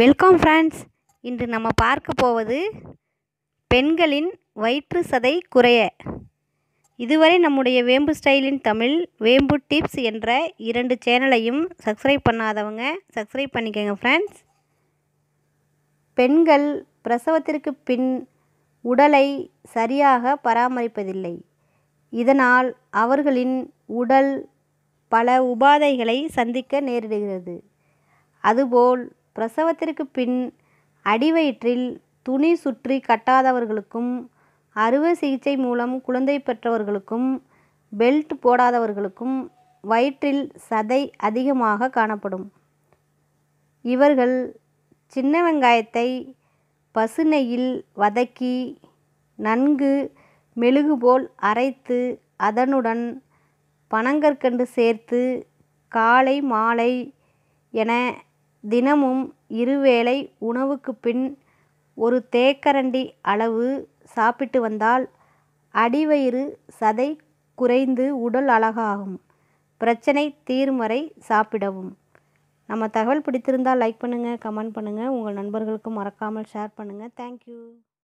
welcome friends இன்று நம்ம பார்க்க போவது பெண்களின் வயிற்று சதை குறைய இதுவரை நம்முடைய வேம்பு ஸ்டைலின் தமிழ் வேம்பு டிப்ஸ் என்ற இரண்டு சேனலையும் சப்ஸ்கிரைப் பண்ணாதவங்க சப்ஸ்கிரைப் பண்ணிக்கோங்க ஃப்ரெண்ட்ஸ் பெண்கள் பிரசவத்திற்கு பின் உடலை சரியாக பராமரிப்பதில்லை இதனால் அவர்களின் உடல் பல உபாதைகளை சந்திக்க நேரிடுகிறது அதுபோல் பிரசவத்திற்கு பின் அடிவயிற்றில் துணி சுற்றி கட்டாதவர்களுக்கும் அறுவை சிகிச்சை மூலம் குழந்தை பெற்றவர்களுக்கும் பெல்ட் போடாதவர்களுக்கும் வயிற்றில் சதை அதிகமாக காணப்படும் இவர்கள் சின்ன வெங்காயத்தை பசுநெயில் வதக்கி நன்கு மெழுகு போல் அரைத்து அதனுடன் பனங்கற்கண்டு சேர்த்து காலை மாலை என தினமும் இருவேளை உணவுக்குப் பின் ஒரு தேக்கரண்டி அளவு சாப்பிட்டு வந்தால் அடிவயிறு சதை குறைந்து உடல் அழகாகும் பிரச்சனை தீரும் வரை சாப்பிடவும் நம்ம தகவல் பிடித்திருந்தால் லைக் பண்ணுங்கள் கமெண்ட் பண்ணுங்கள் உங்கள் நண்பர்களுக்கும் மறக்காமல் ஷேர் பண்ணுங்கள் தேங்க்யூ